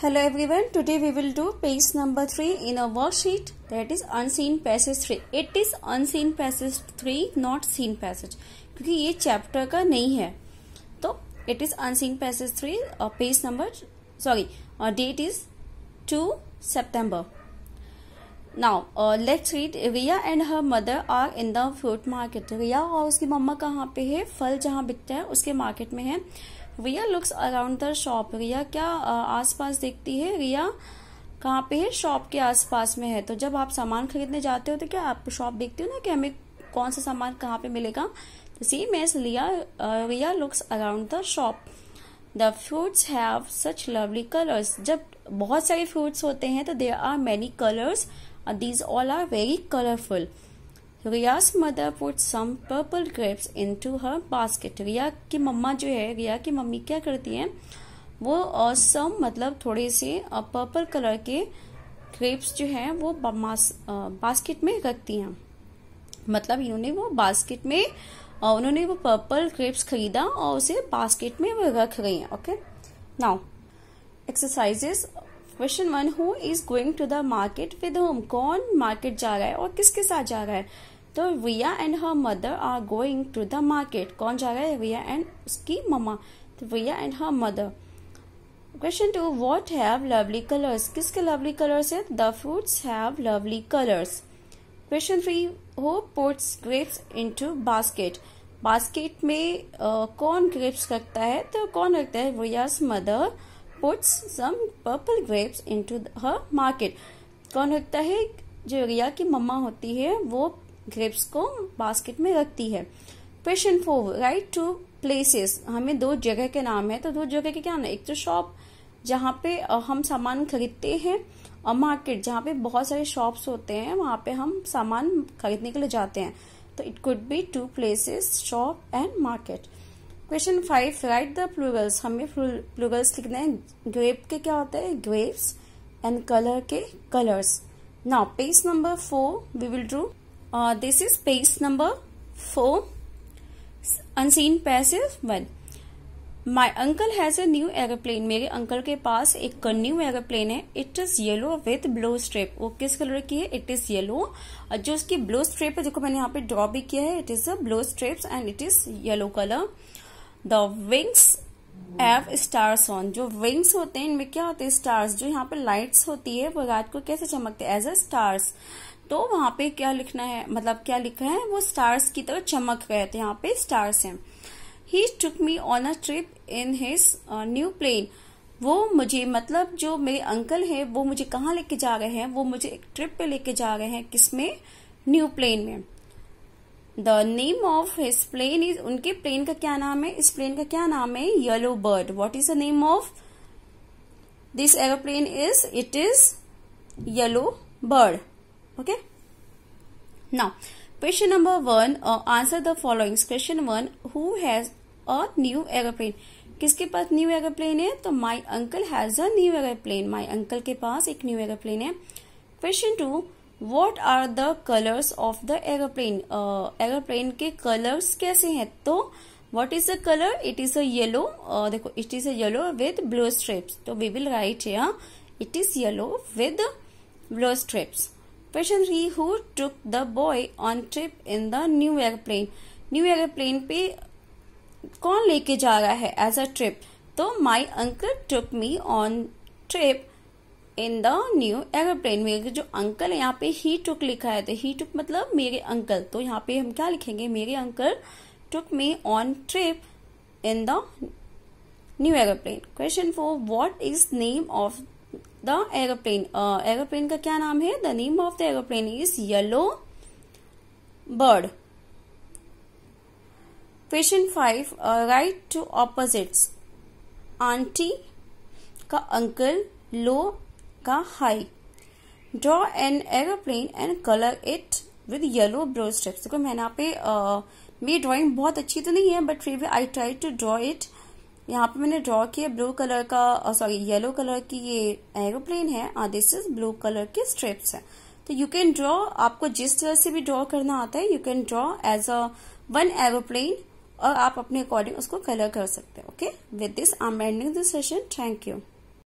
Hello everyone, today we will do page number 3 in our worksheet that is unseen passage 3. It is unseen passage 3 not seen passage क्योंकि ये chapter का नहीं है तो it is unseen passage 3 और page number sorry और date is 2 September. Now uh, let's read Riya and her mother are in the fruit market. Riya और उसकी मम्मा कहाँ पे है फल जहाँ बिकता है उसके मार्केट में है Riya looks around the shop Riya क्या आसपास देखती है रिया कहाँ पे है शॉप के आसपास में है तो जब आप सामान खरीदने जाते हो तो क्या आप शॉप देखते हो ना कि हमें कौन सा सामान कहाँ पे मिलेगा तो सी मेस लिया Riya looks around the shop the fruits have such lovely colours जब बहुत सारे फ्रूट्स होते हैं तो there are many colours these all are very colourful mother put some purple grapes into her basket Riya की मम्मा जो है रिया की मम्मी क्या करती है वो और सम मतलब थोड़े से पर्पल कलर के ग्रेप्स जो है वो बास्केट में रखती हैं मतलब इन्होंने वो बास्केट में उन्होंने वो पर्पल ग्रेप्स खरीदा और उसे बास्केट में वो रख रही हैं okay now exercises question one who is going to the market with whom कौन मार्केट जा रहा है और किसके साथ जा रहा है तो Riya and her mother are going to the market कौन जा रहा है रिया एंड उसकी मम्मा तो Riya and her mother question two what have lovely colours किसके लवली कलर्स है the fruits have lovely colours question three who puts grapes into basket basket में कौन ग्रेप्स रखता है तो कौन रखता है Riya's mother puts some purple grapes into her market कौन रखता है जो रिया की मम्मा होती है वो ग्रेप्स को बास्केट में रखती है question four write two places हमें दो जगह के नाम है तो दो जगह के क्या नाम एक तो शॉप जहाँ पे हम सामान खरीदते हैं और मार्केट जहाँ पे बहुत सारे शॉप्स होते हैं वहाँ पे हम सामान खरीदने के लिए जाते हैं तो it could be two places shop and market question five write the plurals हमें प्लूगल्स लिखना है ग्रेप के क्या होते हैं ग्रेप्स एंड कलर के colours now page number four we will drew uh, this is page number 4 unseen passive 1 my uncle has a new aeroplane मेरे uncle के पास एक न्यू एरोप्लेन है it is yellow with blue stripe वो किस colour की है it is yellow जो उसकी ब्लू स्ट्रिप है देखो मैंने यहाँ पे ड्रॉ भी किया है it is a blue stripes and it is yellow colour the wings of stars on जो विंग्स होते हैं इनमें क्या होते हैं स्टार्स जो यहाँ पे लाइट्स होती है वो रात को कैसे चमकते हैं एज अ स्टार्स तो वहां पे क्या लिखना है मतलब क्या लिखा है वो स्टार्स की तरह चमक रहे थे यहाँ पे स्टार्स हैं he took me on a trip in his new plane वो मुझे मतलब जो मेरे अंकल है वो मुझे कहाँ लेके जा रहे हैं वो मुझे एक ट्रिप पे लेके जा रहे हैं किसमें न्यू प्लेन में the name of his plane is उनके प्लेन का क्या नाम है इस प्लेन का क्या नाम है yellow bird what is the name of this aeroplane is it is yellow bird okay now question number one answer the following question one who has a new aeroplane किसके पास न्यू एरोप्लेन है तो my uncle has a new aeroplane my uncle के पास एक new aeroplane है question two what are the colours of the aeroplane aeroplane के colours कैसे हैं तो what is a colour it is a yellow देखो it is yellow with blue stripes तो we will write it is yellow with blue stripes question three who took the boy on trip in the new aeroplane new airplane पे कौन लेके जा रहा है as a trip तो my uncle took me on trip in the new aeroplane मेरे जो uncle है यहाँ पे ही टुक लिखा है तो ही टुक मतलब मेरे अंकल तो यहाँ पे हम क्या लिखेंगे मेरे uncle took me on trip in the new aeroplane question four what is name of the aeroplane aeroplane का क्या नाम है the name of the aeroplane is yellow bird question five write two opposites aunty का uncle low का high draw an aeroplane and colour it with yellow blue stripes देखो मैंने यहाँ पे मेरी ड्रॉइंग बहुत अच्छी तो नहीं है बट फिर भी I try to draw it यहाँ पे मैंने ड्रॉ किया ब्लू कलर का सॉरी येलो कलर की ये एरोप्लेन है और दिस इज ब्लू कलर की स्ट्रिप्स है तो यू कैन ड्रॉ आपको जिस तरह से भी ड्रॉ करना आता है you can draw as a one aeroplane और आप अपने अकॉर्डिंग उसको कलर कर सकते हैं okay with this I am ending this session thank you